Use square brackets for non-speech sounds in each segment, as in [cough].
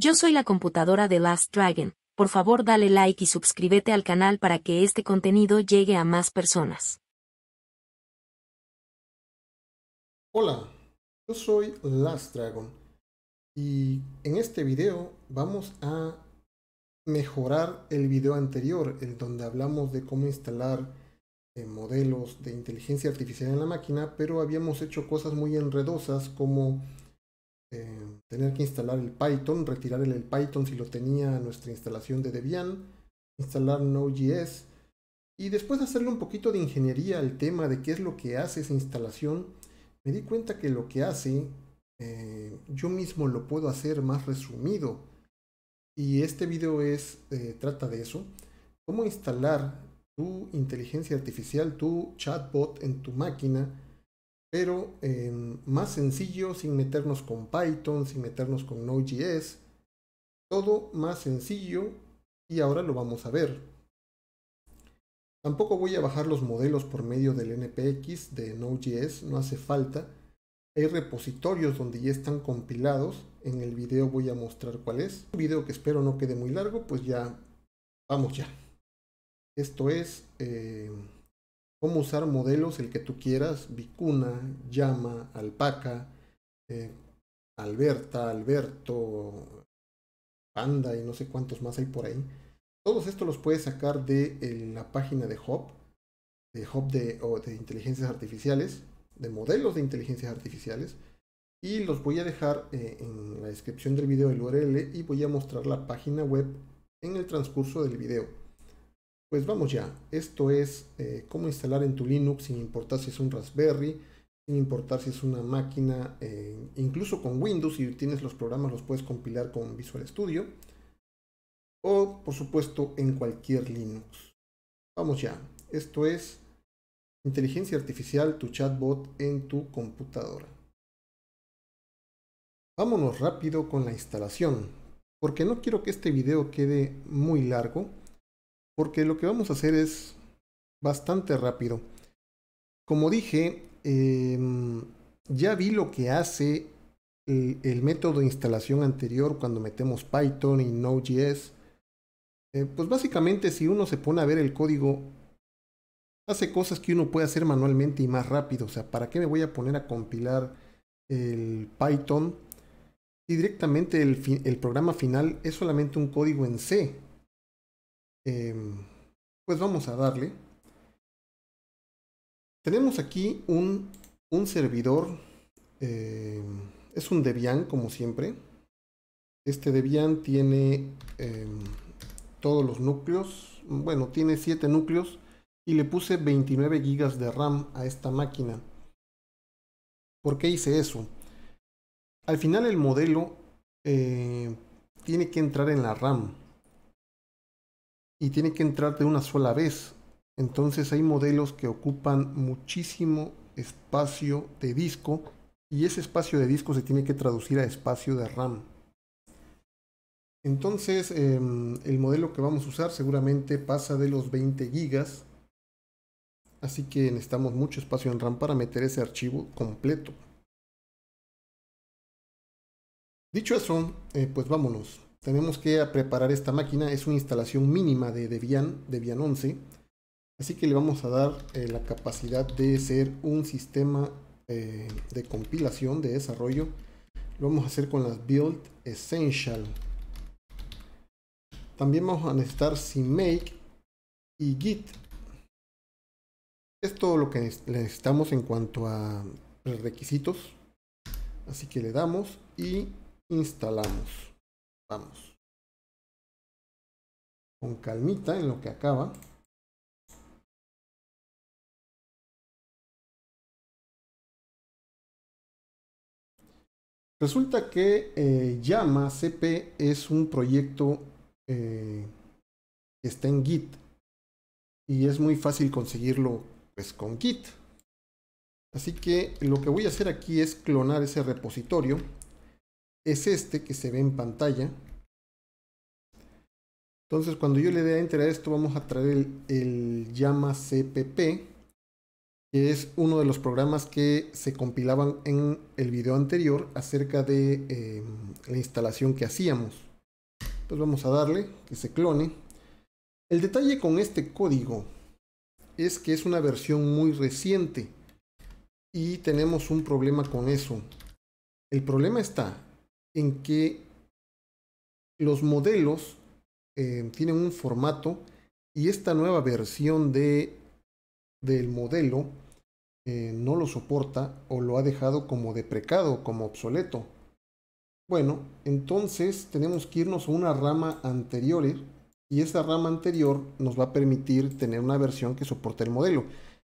Yo soy la computadora de Last Dragon, por favor dale like y suscríbete al canal para que este contenido llegue a más personas. Hola, yo soy Last Dragon y en este video vamos a mejorar el video anterior, el donde hablamos de cómo instalar eh, modelos de inteligencia artificial en la máquina, pero habíamos hecho cosas muy enredosas como eh, tener que instalar el Python, retirar el, Python si lo tenía nuestra instalación de Debian, instalar Node.js y después de hacerle un poquito de ingeniería al tema de qué es lo que hace esa instalación, me di cuenta que lo que hace eh, yo mismo lo puedo hacer más resumido. Y este video es, eh, trata de eso, cómo instalar tu inteligencia artificial, tu chatbot en tu máquina pero em, más sencillo, sin meternos con Python, sin meternos con Node.js, todo más sencillo y ahora lo vamos a ver. Tampoco voy a bajar los modelos por medio del npx de Node.js, no hace falta. Hay repositorios donde ya están compilados, en el video voy a mostrar cuál es. Un video que espero no quede muy largo, pues ya, vamos ya. Esto es... Em, cómo usar modelos, el que tú quieras, Vicuna, Llama, Alpaca, eh, Alberta, Alberto, Panda y no sé cuántos más hay por ahí. Todos estos los puedes sacar de la página de Hop, de Hop de, inteligencias artificiales, de modelos de inteligencias artificiales. Y los voy a dejar eh, en la descripción del video el URL y voy a mostrar la página web en el transcurso del video. Pues vamos ya, esto es eh, cómo instalar en tu Linux sin importar si es un Raspberry, sin importar si es una máquina, eh, incluso con Windows, si tienes los programas los puedes compilar con Visual Studio, o por supuesto en cualquier Linux. Vamos ya, esto es inteligencia artificial, tu chatbot en tu computadora. Vámonos rápido con la instalación, porque no quiero que este video quede muy largo porque lo que vamos a hacer es bastante rápido. Como dije, em, ya vi lo que hace el, método de instalación anterior cuando metemos Python y Node.js. Eh, pues básicamente si uno se pone a ver el código, hace cosas que uno puede hacer manualmente y más rápido. O sea, ¿para qué me voy a poner a compilar el Python? Y directamente el programa final es solamente un código en C Em, pues vamos a darle. Tenemos aquí un, servidor, em, es un Debian como siempre. Este Debian tiene em, todos los núcleos, bueno, tiene 7 núcleos y le puse 29 GB de RAM a esta máquina. ¿Por qué hice eso? Al final el modelo eh, tiene que entrar en la RAM y tiene que entrar de una sola vez. Entonces hay modelos que ocupan muchísimo espacio de disco y ese espacio de disco se tiene que traducir a espacio de RAM. Entonces em, el modelo que vamos a usar seguramente pasa de los 20 gigas. Así que necesitamos mucho espacio en RAM para meter ese archivo completo. Dicho eso, eh, pues vámonos tenemos que preparar esta máquina. Es una instalación mínima de Debian, Debian 11. Así que le vamos a dar eh, la capacidad de ser un sistema eh, de compilación, de desarrollo. Lo vamos a hacer con las Build Essential. También vamos a necesitar CMake y Git. Es todo lo que necesitamos en cuanto a requisitos. Así que le damos y instalamos. Vamos. Con calmita en lo que acaba. Resulta que eh, Llama CP es un proyecto eh, que está en Git y es muy fácil conseguirlo pues, con Git. Así que lo que voy a hacer aquí es clonar ese repositorio es este que se ve en pantalla. Entonces cuando yo le dé a enter a esto vamos a traer el, llama cpp que es uno de los programas que se compilaban en el video anterior acerca de em, la instalación que hacíamos. Entonces vamos a darle que se clone. El detalle con este código es que es una versión muy reciente y tenemos un problema con eso. El problema está en que los modelos eh, tienen un formato y esta nueva versión de, del modelo eh, no lo soporta o lo ha dejado como deprecado, como obsoleto. Bueno, entonces tenemos que irnos a una rama anterior y esa rama anterior nos va a permitir tener una versión que soporte el modelo.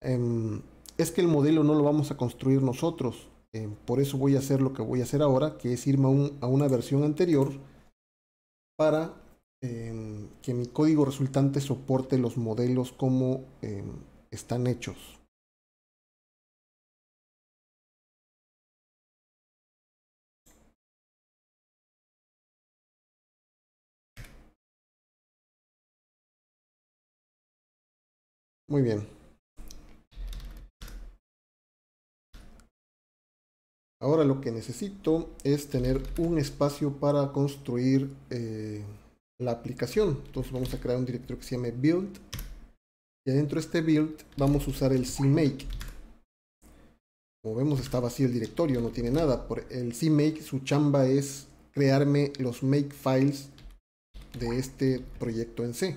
Em, es que el modelo no lo vamos a construir nosotros, eh, por eso voy a hacer lo que voy a hacer ahora, que es irme a, una versión anterior para em, que mi código resultante soporte los modelos como em, están hechos. Muy bien. Ahora lo que necesito es tener un espacio para construir eh, la aplicación. Entonces vamos a crear un directorio que se llame build. Y adentro de este build vamos a usar el CMake. Como vemos está vacío el directorio, no tiene nada. Por el CMake su chamba es crearme los make files de este proyecto en C.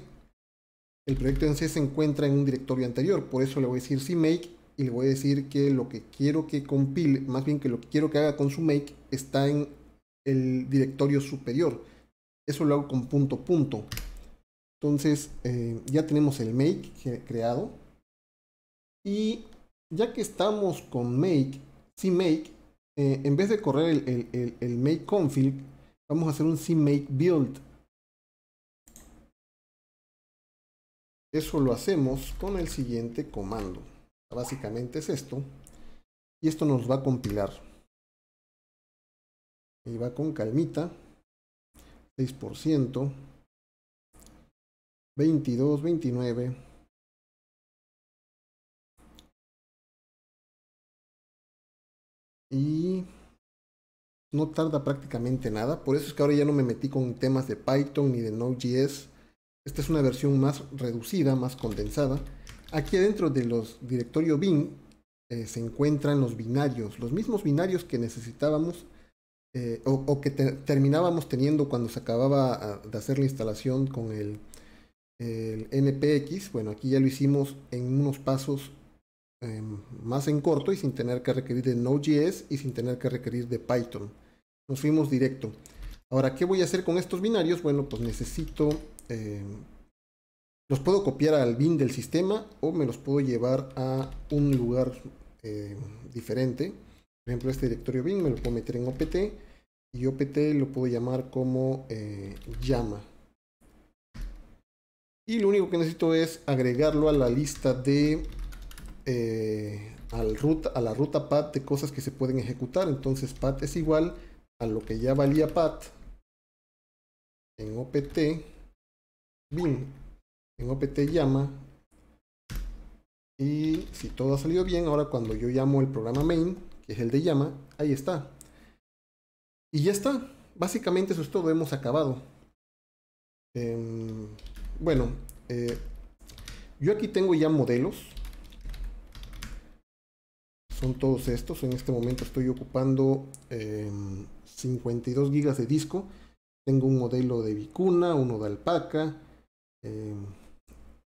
El proyecto en C se encuentra en un directorio anterior, por eso le voy a decir CMake y le voy a decir que lo que quiero que compile, más bien que lo que quiero que haga con su make, está en el directorio superior. Eso lo hago con punto punto. Entonces eh, ya tenemos el make creado. Y ya que estamos con make, si make, eh, en vez de correr el, make config, vamos a hacer un cmake make build. Eso lo hacemos con el siguiente comando. Básicamente es esto. Y esto nos va a compilar. Y va con calmita. 6%. 22, 29. Y no tarda prácticamente nada. Por eso es que ahora ya no me metí con temas de Python ni de Node.js. Esta es una versión más reducida, más condensada. Aquí adentro de los directorio bin eh, se encuentran los binarios, los mismos binarios que necesitábamos eh, o, que terminábamos teniendo cuando se acababa ah, de hacer la instalación con el, NPX. Bueno, aquí ya lo hicimos en unos pasos em, más en corto y sin tener que requerir de Node.js y sin tener que requerir de Python. Nos fuimos directo. Ahora, ¿qué voy a hacer con estos binarios? Bueno, pues necesito em, los puedo copiar al bin del sistema o me los puedo llevar a un lugar eh, diferente. Por ejemplo, este directorio bin me lo puedo meter en OPT y OPT lo puedo llamar como eh, llama. Y lo único que necesito es agregarlo a la lista de eh, al root, a la ruta path de cosas que se pueden ejecutar. Entonces path es igual a lo que ya valía path en OPT bin en OPT llama. Y si todo ha salido bien, ahora cuando yo llamo el programa main, que es el de llama, ahí está. Y ya está. Básicamente eso es todo, hemos acabado. Em, bueno, eh, yo aquí tengo ya modelos. Son todos estos. En este momento estoy ocupando 52 em, gigas de disco. Tengo un modelo de vicuna, uno de alpaca. Em,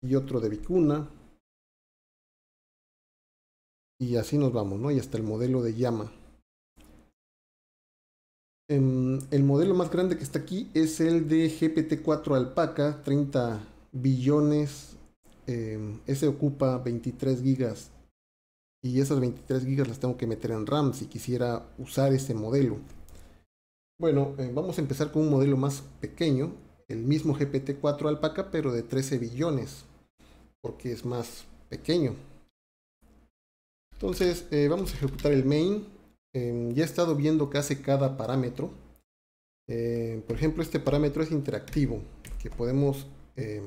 y otro de Vicuna. Y así nos vamos, ¿no? Y hasta el modelo de llama. Em, el modelo más grande que está aquí es el de GPT-4 Alpaca, 30 billones. Em, ese ocupa 23 gigas. Y esas 23 gigas las tengo que meter en RAM si quisiera usar ese modelo. Bueno, eh, vamos a empezar con un modelo más pequeño, el mismo GPT-4 Alpaca, pero de 13 billones porque es más pequeño. Entonces eh, vamos a ejecutar el main. Em, ya he estado viendo que hace cada parámetro. Em, por ejemplo, este parámetro es interactivo, que podemos em,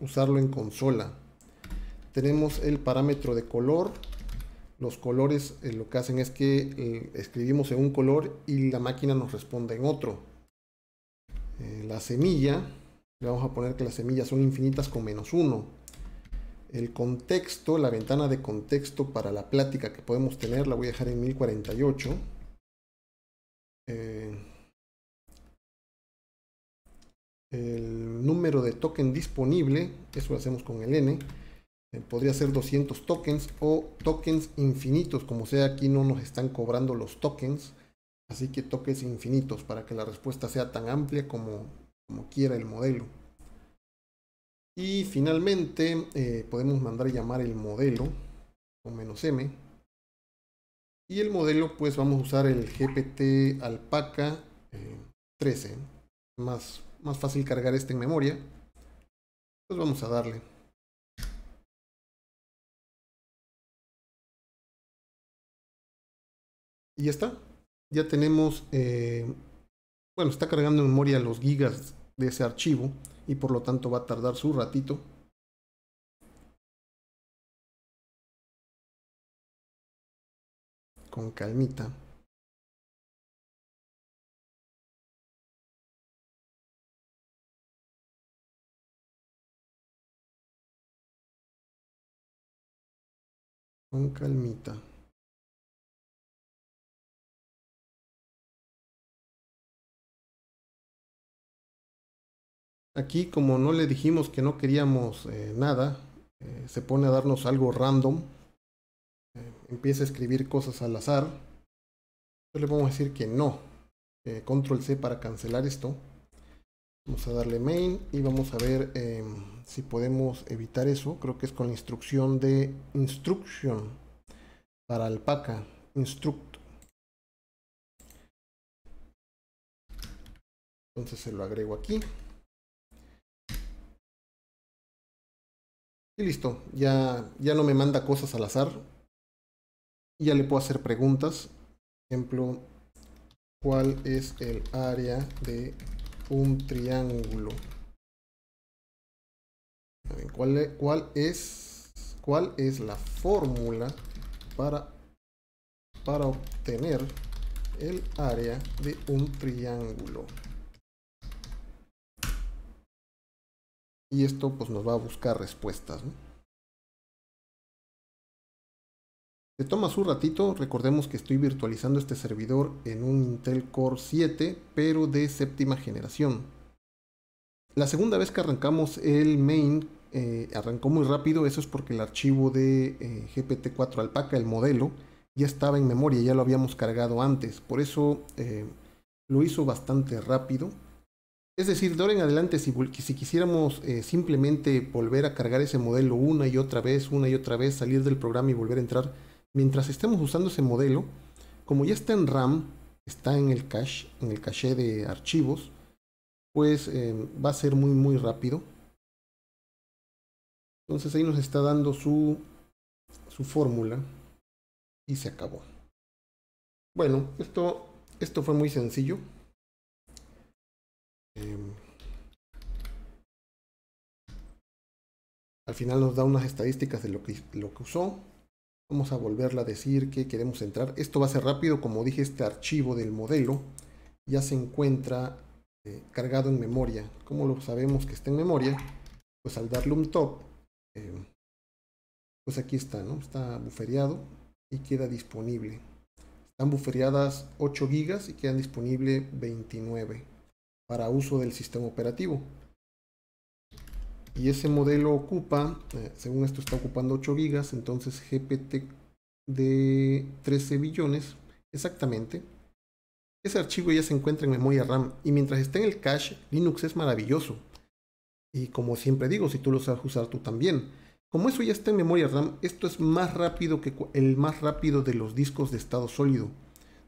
usarlo en consola. Tenemos el parámetro de color. Los colores eh, lo que hacen es que eh, escribimos en un color y la máquina nos responde en otro. la semilla, le vamos a poner que las semillas son infinitas con menos uno el contexto, la ventana de contexto para la plática que podemos tener, la voy a dejar en 1048. Eh, el número de token disponible, eso lo hacemos con el n, eh, podría ser 200 tokens o tokens infinitos, como sea aquí no nos están cobrando los tokens, así que tokens infinitos para que la respuesta sea tan amplia como quiera el modelo. Y finalmente eh, podemos mandar llamar el modelo con menos m. Y el modelo pues vamos a usar el gpt alpaca 13. Eh, más, más fácil cargar este en memoria. Pues vamos a darle. Y ya está. Ya tenemos, eh, bueno, está cargando en memoria los gigas de ese archivo y por lo tanto va a tardar su ratito. Con calmita. Con calmita. Aquí, como no le dijimos que no queríamos eh, nada, eh, se pone a darnos algo random. Eh, empieza a escribir cosas al azar. Entonces le vamos a decir que no. control C para cancelar esto. Vamos a darle main y vamos a ver em, si podemos evitar eso. Creo que es con la instrucción de instruction para alpaca. Instruct. Entonces se lo agrego aquí. Y listo, ya, ya no me manda cosas al azar. Ya le puedo hacer preguntas. Por ejemplo, ¿cuál es el área de un triángulo? E, ¿Cuál, es, la fórmula para obtener el área de un triángulo? Y esto pues nos va a buscar respuestas. ¿no? Se toma su ratito, recordemos que estoy virtualizando este servidor en un Intel Core 7, pero de séptima generación. La segunda vez que arrancamos el main eh, arrancó muy rápido, eso es porque el archivo de eh, GPT-4 Alpaca, el modelo, ya estaba en memoria, ya lo habíamos cargado antes, por eso eh, lo hizo bastante rápido. Es decir, de ahora en adelante, si, quisiéramos eh, simplemente volver a cargar ese modelo una y otra vez, una y otra vez, salir del programa y volver a entrar, mientras estemos usando ese modelo, como ya está en RAM, está en el cache, en el caché de archivos, pues eh, va a ser muy muy rápido. Entonces ahí nos está dando su, su fórmula y se acabó. Bueno, esto, esto fue muy sencillo. Em, al final nos da unas estadísticas de lo que, lo que usó. Vamos a volverla a decir que queremos entrar. Esto va a ser rápido, como dije, este archivo del modelo ya se encuentra eh, cargado en memoria. Como lo sabemos que está en memoria? Pues al darle un top, em, pues aquí está, ¿no? Está bufereado y queda disponible. Están bufereadas 8 GB y quedan disponible 29 para uso del sistema operativo. Y ese modelo ocupa, eh, según esto está ocupando 8 gigas, entonces GPT de 13 billones, exactamente. Ese archivo ya se encuentra en memoria RAM y mientras está en el cache, Linux es maravilloso. Y como siempre digo, si tú lo sabes usar tú también. Como eso ya está en memoria RAM, esto es más rápido que el más rápido de los discos de estado sólido.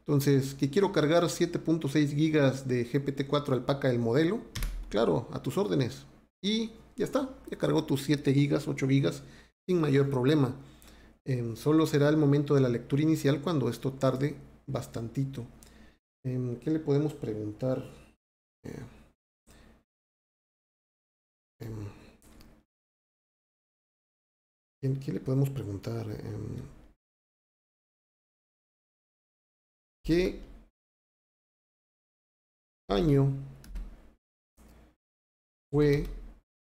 Entonces, que quiero cargar 7.6 gigas de GPT-4 Alpaca del modelo, claro, a tus órdenes. Y ya está, ya cargó tus 7 gigas, 8 gigas, sin mayor problema. Em, solo será el momento de la lectura inicial cuando esto tarde bastantito. Eh, ¿Qué le podemos preguntar? Eh, em, ¿Qué le podemos preguntar? que año fue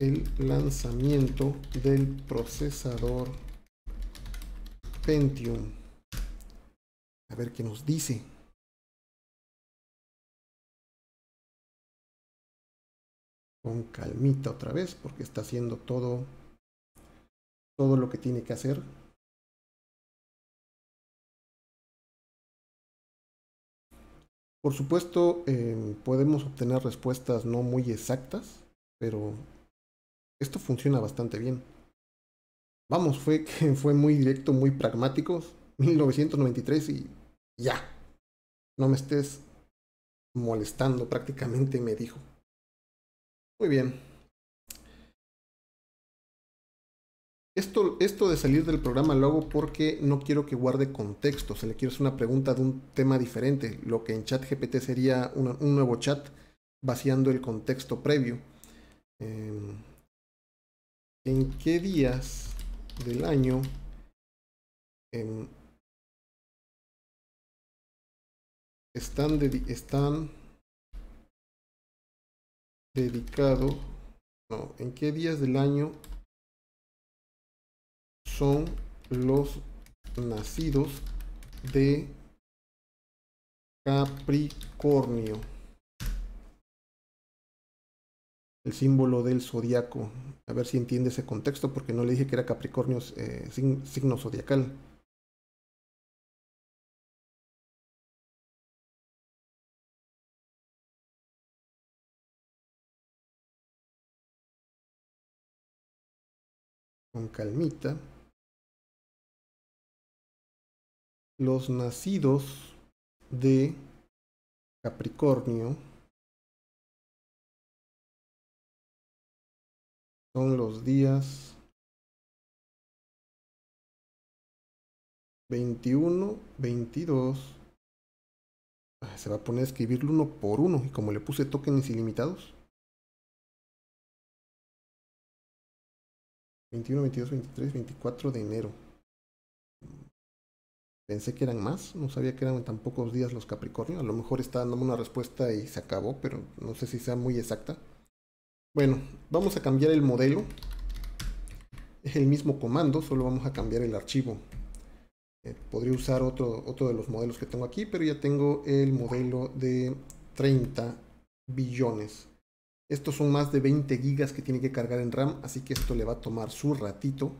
el lanzamiento del procesador Pentium. A ver qué nos dice. Con calmita otra vez, porque está haciendo todo todo lo que tiene que hacer Por supuesto, em, podemos obtener respuestas no muy exactas, pero esto funciona bastante bien. Vamos, fue que [laughs] fue muy directo, muy pragmático, 1993 y ya. No me estés molestando prácticamente, me dijo. Muy bien. Esto, de salir del programa lo hago porque no quiero que guarde contexto. Se le quiero hacer una pregunta de un tema diferente, lo que en chat GPT sería un nuevo chat vaciando el contexto previo. Em, ¿En qué días del año em, están, dedicados? No, ¿en qué días del año son los nacidos de Capricornio. El símbolo del zodiaco. A ver si entiende ese contexto, porque no le dije que era Capricornio eh, signo zodiacal. Con calmita. los nacidos de Capricornio son los días 21, 22. Ah, se va a poner a escribirlo uno por uno. Y como le puse tokens ilimitados. 21, 22, 23, 24 de enero. Pensé que eran más, no sabía que eran tan pocos días los Capricornio. A lo mejor está dándome una respuesta y se acabó, pero no sé si sea muy exacta. Bueno, vamos a cambiar el modelo. Es el mismo comando, solo vamos a cambiar el archivo. Eh, podría usar otro, otro de los modelos que tengo aquí, pero ya tengo el modelo de 30 billones. Estos son más de 20 gigas que tiene que cargar en RAM, así que esto le va a tomar su ratito.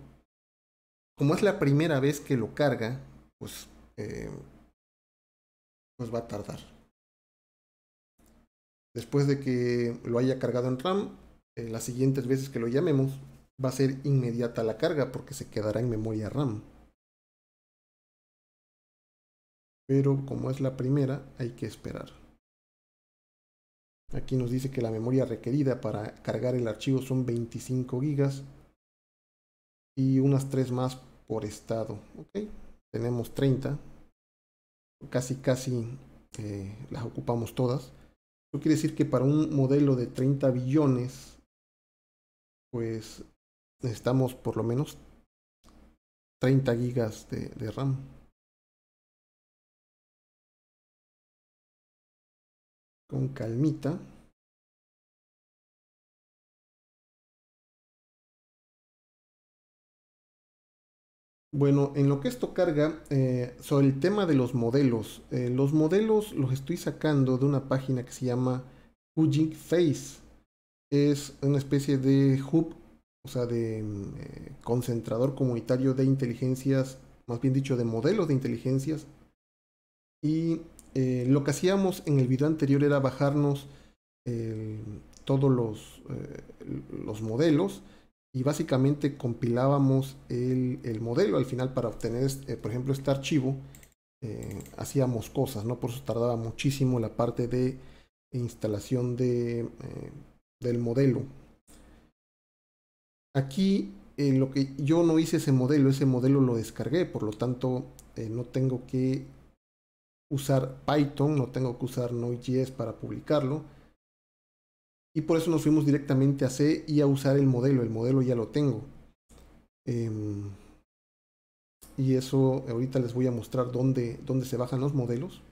Como es la primera vez que lo carga, pues, eh, pues, va a tardar. Después de que lo haya cargado en RAM, eh, las siguientes veces que lo llamemos, va a ser inmediata la carga porque se quedará en memoria RAM. Pero como es la primera, hay que esperar. Aquí nos dice que la memoria requerida para cargar el archivo son 25 GB y unas 3 más por estado. ¿ok? tenemos 30, casi casi eh, las ocupamos todas. Eso quiere decir que para un modelo de 30 billones, pues necesitamos por lo menos 30 gigas de RAM. Con calmita. Bueno, en lo que esto carga, eh, sobre el tema de los modelos. Eh, los modelos los estoy sacando de una página que se llama Hugging Face. Es una especie de hub, o sea, de mm, eh, concentrador comunitario de inteligencias, más bien dicho, de modelos de inteligencias. Y lo que hacíamos en el video anterior era bajarnos todos los, los modelos y básicamente compilábamos el, el modelo al final para obtener, eh, por ejemplo, este archivo. Eh, hacíamos cosas, ¿no? Por eso tardaba muchísimo la parte de instalación de, eh, del modelo. Aquí lo que yo no hice ese modelo, ese modelo lo descargué, por lo tanto no tengo que usar Python, no tengo que usar Node.js para publicarlo y por eso nos fuimos directamente a C y a usar el modelo. El modelo ya lo tengo. Em, y eso ahorita les voy a mostrar dónde, dónde se bajan los modelos.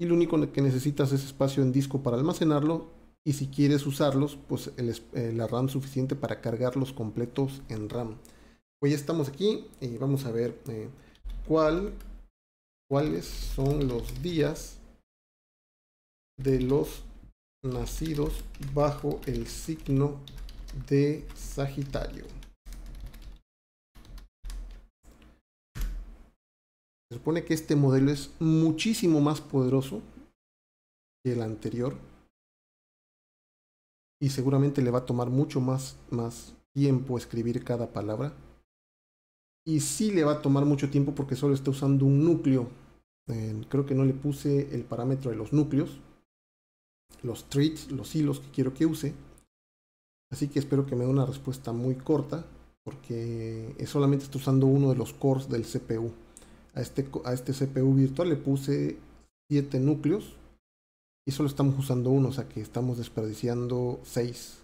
Y lo único que necesitas es espacio en disco para almacenarlo. Y si quieres usarlos, pues eh, la RAM suficiente para cargarlos completos en RAM. Pues ya estamos aquí y vamos a ver eh, cuáles son los días de los nacidos bajo el signo de Sagitario. Se supone que este modelo es muchísimo más poderoso que el anterior y seguramente le va a tomar mucho más, más tiempo escribir cada palabra. Y sí le va a tomar mucho tiempo porque solo está usando un núcleo. Eh, creo que no le puse el parámetro de los núcleos los threads, los hilos que quiero que use. Así que espero que me dé una respuesta muy corta porque solamente estoy usando uno de los cores del CPU. A este, a este CPU virtual le puse 7 núcleos y solo estamos usando uno, o sea que estamos desperdiciando 6.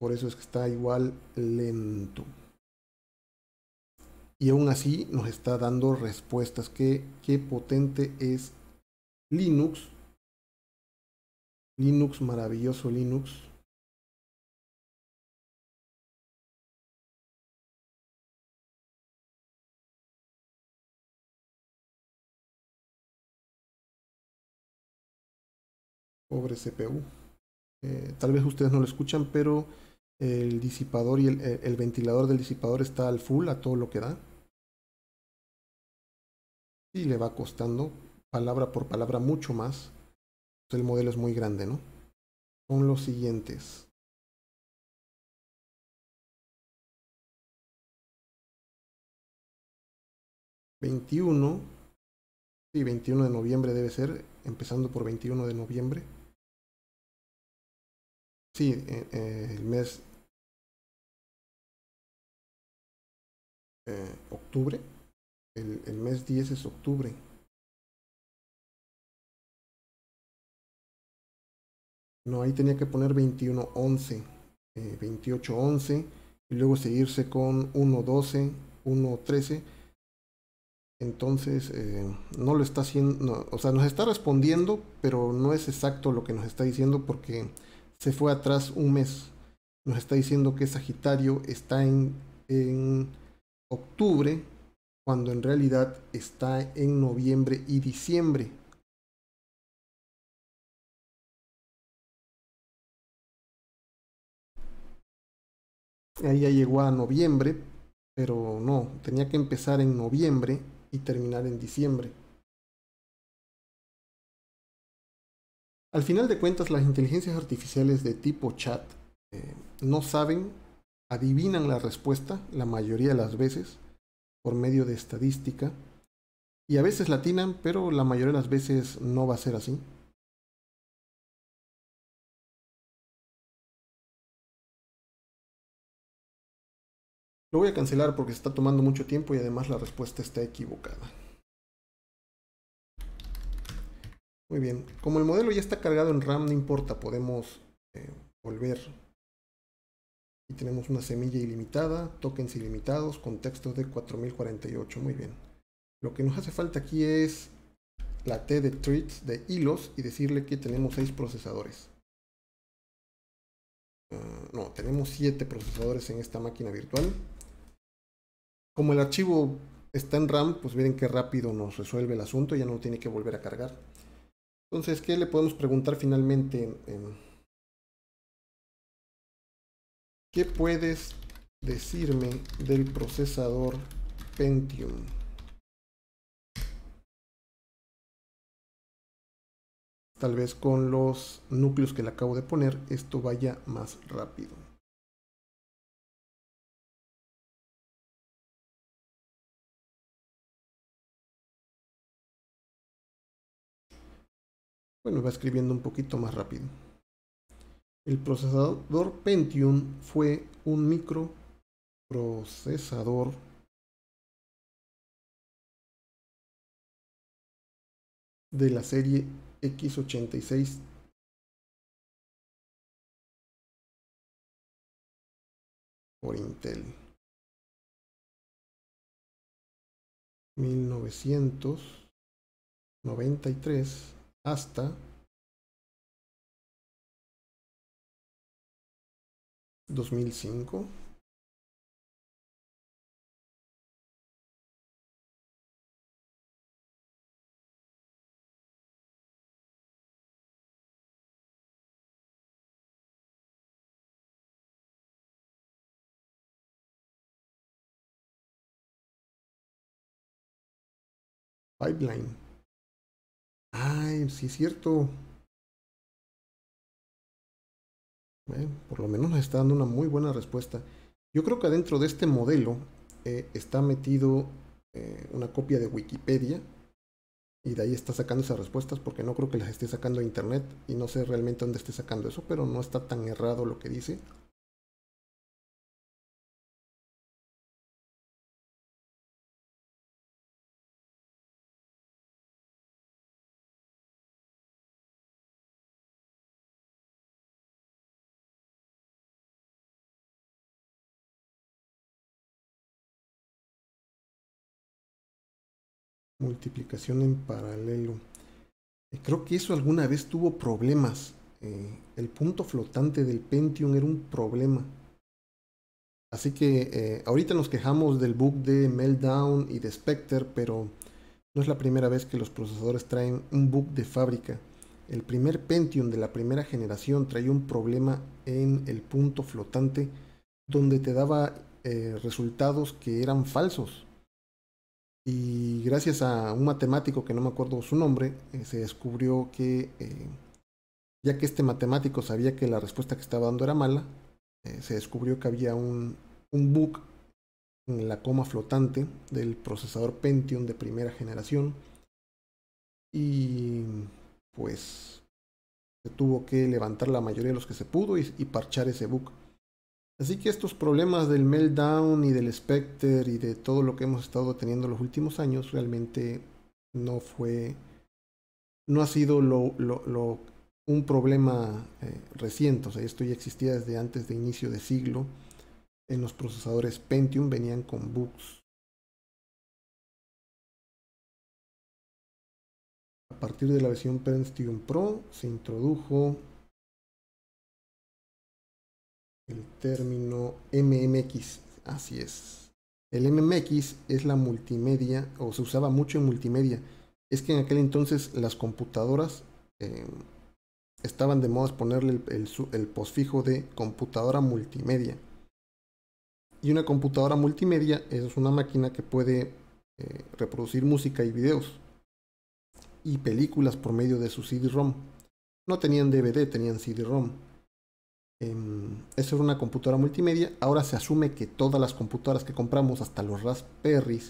Por eso es que está igual lento. Y aún así nos está dando respuestas. Que qué potente es Linux Linux, maravilloso Linux. Pobre CPU. Eh, tal vez ustedes no lo escuchan, pero el disipador y eh, el ventilador del disipador está al full, a todo lo que da. Y le va costando palabra por palabra mucho más pues, el modelo es muy grande, ¿no? Son los siguientes. 21 sí, 21 de noviembre debe ser, empezando por 21 de noviembre. Sí, eh, eh, el mes eh, octubre, el mes 10 es octubre. No, ahí tenía que poner 21, 11, 28, y luego seguirse con 1, 12, 1, 13. Entonces, eh, no lo está haciendo, o sea, nos está respondiendo, pero no es exacto lo que nos está diciendo porque se fue atrás un mes. Nos está diciendo que Sagitario está en, en octubre, cuando en realidad está en noviembre y diciembre. ya llegó a noviembre, pero no, tenía que empezar en noviembre y terminar en diciembre. Al final de cuentas, las inteligencias artificiales de tipo chat eh, no saben, adivinan la respuesta la mayoría de las veces por medio de estadística y a veces latinan, pero la mayoría de las veces no va a ser así. Lo voy a cancelar porque se está tomando mucho tiempo y además la respuesta está equivocada. Muy bien, como el modelo ya está cargado en RAM, no importa, podemos eh, volver. Y tenemos una semilla ilimitada, tokens ilimitados, contexto de 4048, muy bien. Lo que nos hace falta aquí es la T de treats, de hilos, y decirle que tenemos 6 procesadores. Ah, no, tenemos 7 procesadores en esta máquina virtual como el archivo está en RAM, pues miren qué rápido nos resuelve el asunto, ya no tiene que volver a cargar. Entonces, ¿qué le podemos preguntar finalmente? ¿Qué puedes decirme del procesador Pentium? Tal vez con los núcleos que le acabo de poner, esto vaya más rápido. bueno, va escribiendo un poquito más rápido. El procesador Pentium fue un microprocesador de la serie X86 por Intel. 1993 hasta 2005. Pipeline. Ay, sí es cierto. por lo menos nos está dando una muy buena respuesta. Yo creo que adentro de este modelo eh, está metido eh, una copia de Wikipedia y de ahí está sacando esas respuestas porque no creo que las esté sacando internet y no sé realmente dónde esté sacando eso, pero no está tan errado lo que dice. multiplicación en paralelo. Eh, creo que eso alguna vez tuvo problemas. Eh, el punto flotante del Pentium era un problema. Así que eh, ahorita nos quejamos del bug de Meltdown y de Spectre, pero no es la primera vez que los procesadores traen un bug de fábrica. El primer Pentium de la primera generación traía un problema en el punto flotante donde te daba resultados que eran falsos y gracias a un matemático que no me acuerdo su nombre, eh, se descubrió que eh, ya que este matemático sabía que la respuesta que estaba dando era mala, eh, se descubrió que había un, un bug en la coma flotante del procesador Pentium de primera generación y pues se tuvo que levantar la mayoría de los que se pudo y, y parchar ese bug. Así que estos problemas del meltdown y del Spectre y de todo lo que hemos estado teniendo los últimos años realmente no fue, no ha sido un problema eh, reciente. esto ya existía desde antes de inicio de siglo. En los procesadores Pentium venían con bugs. A partir de la versión Pentium Pro se introdujo el término MMX, así es. El MMX es la multimedia, o se usaba mucho en multimedia. Es que en aquel entonces las computadoras em, estaban de moda ponerle el, posfijo de computadora multimedia. Y una computadora multimedia es una máquina que puede eh, reproducir música y videos y películas por medio de su CD-ROM. No tenían DVD, tenían CD-ROM. Em, eso es una computadora multimedia. Ahora se asume que todas las computadoras que compramos, hasta los Raspberry,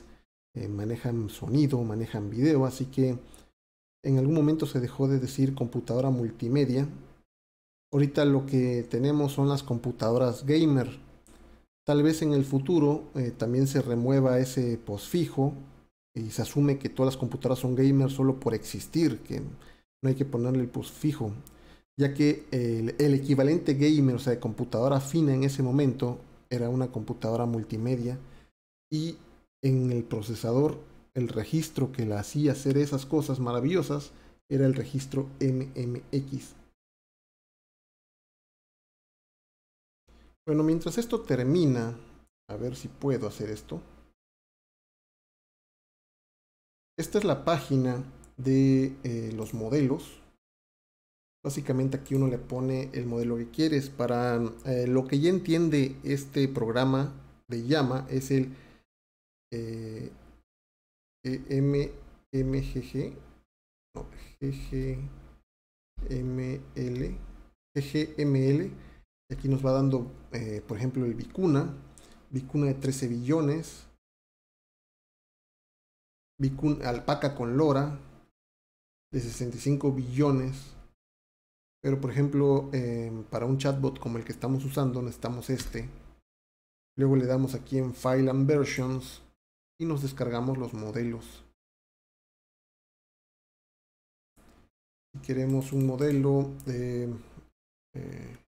eh, manejan sonido, manejan video, así que en algún momento se dejó de decir computadora multimedia. Ahorita lo que tenemos son las computadoras gamer. Tal vez en el futuro eh, también se remueva ese posfijo y se asume que todas las computadoras son gamer solo por existir, que no hay que ponerle el posfijo ya que el, equivalente gamer, o sea, de computadora fina en ese momento, era una computadora multimedia y en el procesador el registro que la hacía hacer esas cosas maravillosas era el registro MMX. Bueno, mientras esto termina, a ver si puedo hacer esto. Esta es la página de eh, los modelos Básicamente aquí uno le pone el modelo que quieres. Para eh, lo que ya entiende este programa de llama es el eh, e MMGG, no, GGML, GGML. Aquí nos va dando, eh, por ejemplo, el Vicuna, Vicuna de 13 billones, alpaca con lora de 65 billones. Pero por ejemplo, eh, para un chatbot como el que estamos usando, necesitamos este. Luego le damos aquí en File and Versions y nos descargamos los modelos. Si queremos un modelo de eh, eh,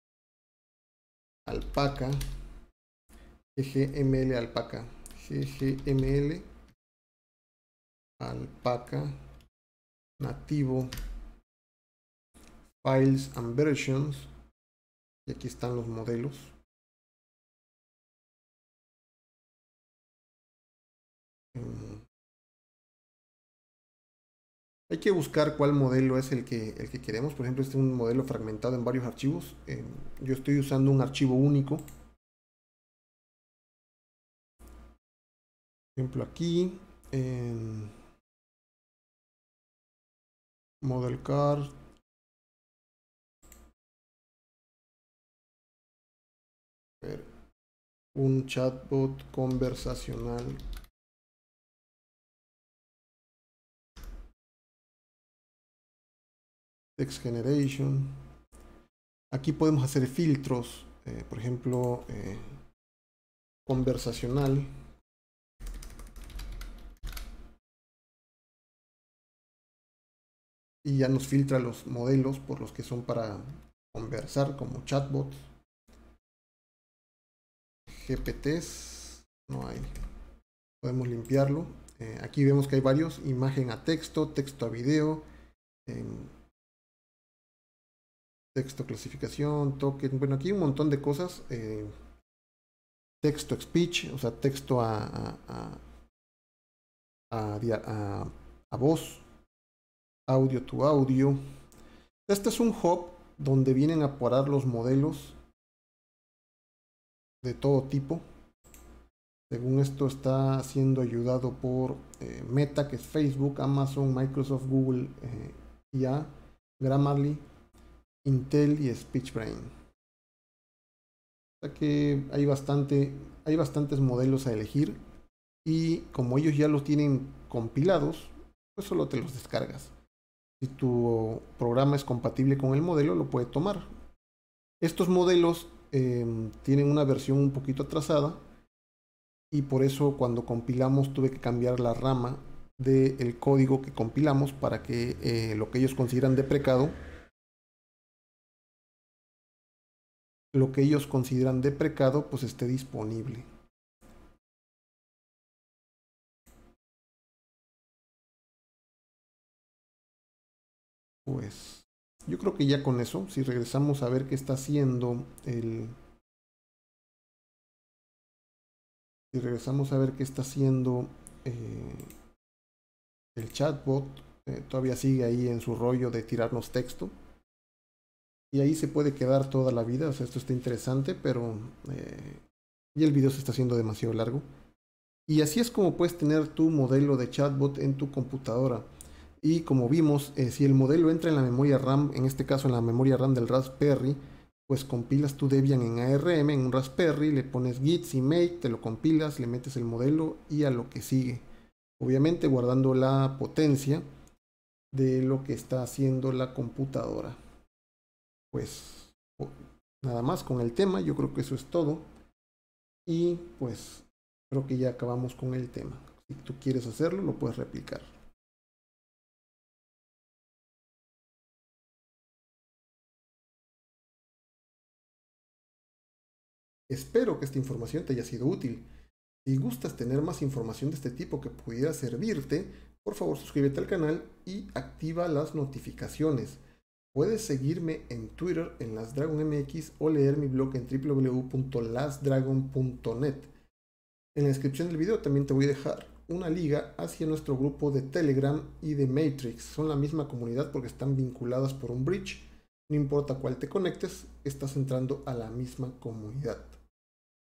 alpaca, ggml alpaca, ggml alpaca nativo Files and Versions. Y aquí están los modelos. Mm. Hay que buscar cuál modelo es el que, el que queremos. Por ejemplo, este es un modelo fragmentado en varios archivos. Eh, yo estoy usando un archivo único. Por ejemplo, aquí. en Model Card. un chatbot conversacional text generation aquí podemos hacer filtros eh, por ejemplo eh, conversacional y ya nos filtra los modelos por los que son para conversar como chatbot GPTs. No hay. Podemos limpiarlo. Eh, aquí vemos que hay varios. Imagen a texto, texto a video. Em, texto clasificación, token. Bueno, aquí un montón de cosas. Eh, texto a speech, o sea, texto a, a, a voz. Audio to audio. Este es un hub donde vienen a parar los modelos de todo tipo. Según esto está siendo ayudado por eh, Meta, que es Facebook, Amazon, Microsoft, Google, eh, IA, Grammarly, Intel y SpeechBrain. hay, bastante, hay bastantes modelos a elegir y como ellos ya los tienen compilados, pues solo te los descargas. Si tu programa es compatible con el modelo, lo puede tomar. Estos modelos Em, tienen una versión un poquito atrasada y por eso cuando compilamos tuve que cambiar la rama del código que compilamos para que eh, lo que ellos consideran deprecado lo que ellos consideran deprecado pues esté disponible pues yo creo que ya con eso, si regresamos a ver qué está haciendo el... Si regresamos a ver qué está haciendo eh, el chatbot, eh, todavía sigue ahí en su rollo de tirarnos texto. Y ahí se puede quedar toda la vida, o sea, esto está interesante, pero... Eh, el video se está haciendo demasiado largo. Y así es como puedes tener tu modelo de chatbot en tu computadora. Y como vimos, eh, si el modelo entra en la memoria RAM, en este caso en la memoria RAM del Raspberry, pues compilas tu Debian en ARM, en un Raspberry, le pones git y make, te lo compilas, le metes el modelo y a lo que sigue. Obviamente guardando la potencia de lo que está haciendo la computadora. Pues nada más con el tema, yo creo que eso es todo. Y pues creo que ya acabamos con el tema. Si tú quieres hacerlo, lo puedes replicar. Espero que esta información te haya sido útil. Si gustas tener más información de este tipo que pudiera servirte, por favor suscríbete al canal y activa las notificaciones. Puedes seguirme en Twitter en LasDragonMX o leer mi blog en www.lasdragon.net. En la descripción del video también te voy a dejar una liga hacia nuestro grupo de Telegram y de Matrix. Son la misma comunidad porque están vinculadas por un bridge. No importa cuál te conectes, estás entrando a la misma comunidad.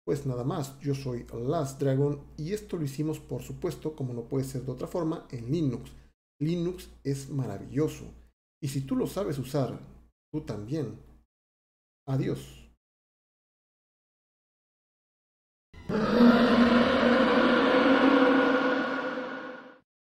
Pues nada más, yo soy Last Dragon y esto lo hicimos por supuesto, como no puede ser de otra forma, en Linux. Linux es maravilloso. Y si tú lo sabes usar, tú también. Adiós.